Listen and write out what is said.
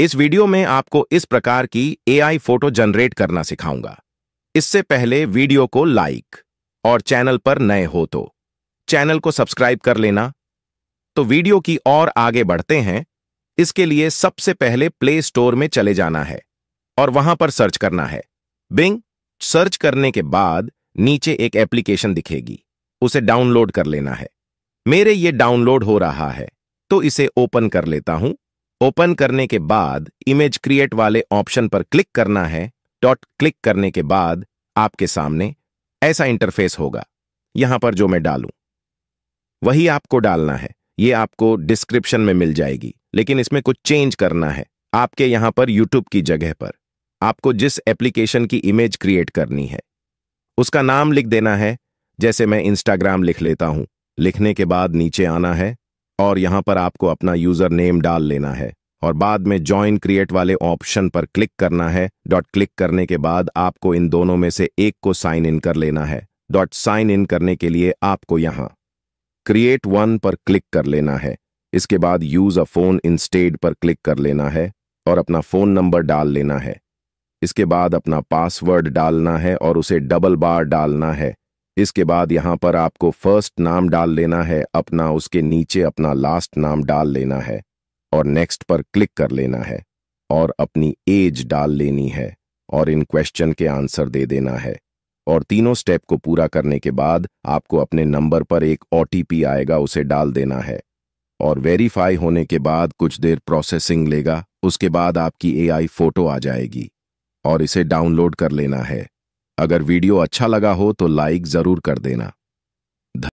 इस वीडियो में आपको इस प्रकार की एआई फोटो जनरेट करना सिखाऊंगा इससे पहले वीडियो को लाइक और चैनल पर नए हो तो चैनल को सब्सक्राइब कर लेना तो वीडियो की ओर आगे बढ़ते हैं इसके लिए सबसे पहले प्ले स्टोर में चले जाना है और वहां पर सर्च करना है बिंग सर्च करने के बाद नीचे एक एप्लीकेशन दिखेगी उसे डाउनलोड कर लेना है मेरे ये डाउनलोड हो रहा है तो इसे ओपन कर लेता हूं ओपन करने के बाद इमेज क्रिएट वाले ऑप्शन पर क्लिक करना है डॉट क्लिक करने के बाद आपके सामने ऐसा इंटरफेस होगा यहां पर जो मैं डालूं वही आपको डालना है ये आपको डिस्क्रिप्शन में मिल जाएगी लेकिन इसमें कुछ चेंज करना है आपके यहां पर यूट्यूब की जगह पर आपको जिस एप्लीकेशन की इमेज क्रिएट करनी है उसका नाम लिख देना है जैसे मैं इंस्टाग्राम लिख लेता हूं लिखने के बाद नीचे आना है और यहां पर आपको अपना यूज़र नेम डाल लेना है और बाद में ज्वाइन क्रिएट वाले ऑप्शन पर क्लिक करना है डॉट क्लिक करने के बाद आपको इन दोनों में से एक को साइन इन कर लेना है डॉट साइन इन करने के लिए आपको यहां क्रिएट वन पर क्लिक कर लेना है इसके बाद यूज अ फोन इंस्टेड पर क्लिक कर लेना है और अपना फोन नंबर डाल लेना है इसके बाद अपना पासवर्ड डालना है और उसे डबल बार डालना है इसके बाद यहाँ पर आपको फर्स्ट नाम डाल लेना है अपना उसके नीचे अपना लास्ट नाम डाल लेना है और नेक्स्ट पर क्लिक कर लेना है और अपनी एज डाल लेनी है और इन क्वेश्चन के आंसर दे देना है और तीनों स्टेप को पूरा करने के बाद आपको अपने नंबर पर एक ओ आएगा उसे डाल देना है और वेरीफाई होने के बाद कुछ देर प्रोसेसिंग लेगा उसके बाद आपकी एआई फोटो आ जाएगी और इसे डाउनलोड कर लेना है अगर वीडियो अच्छा लगा हो तो लाइक ज़रूर कर देना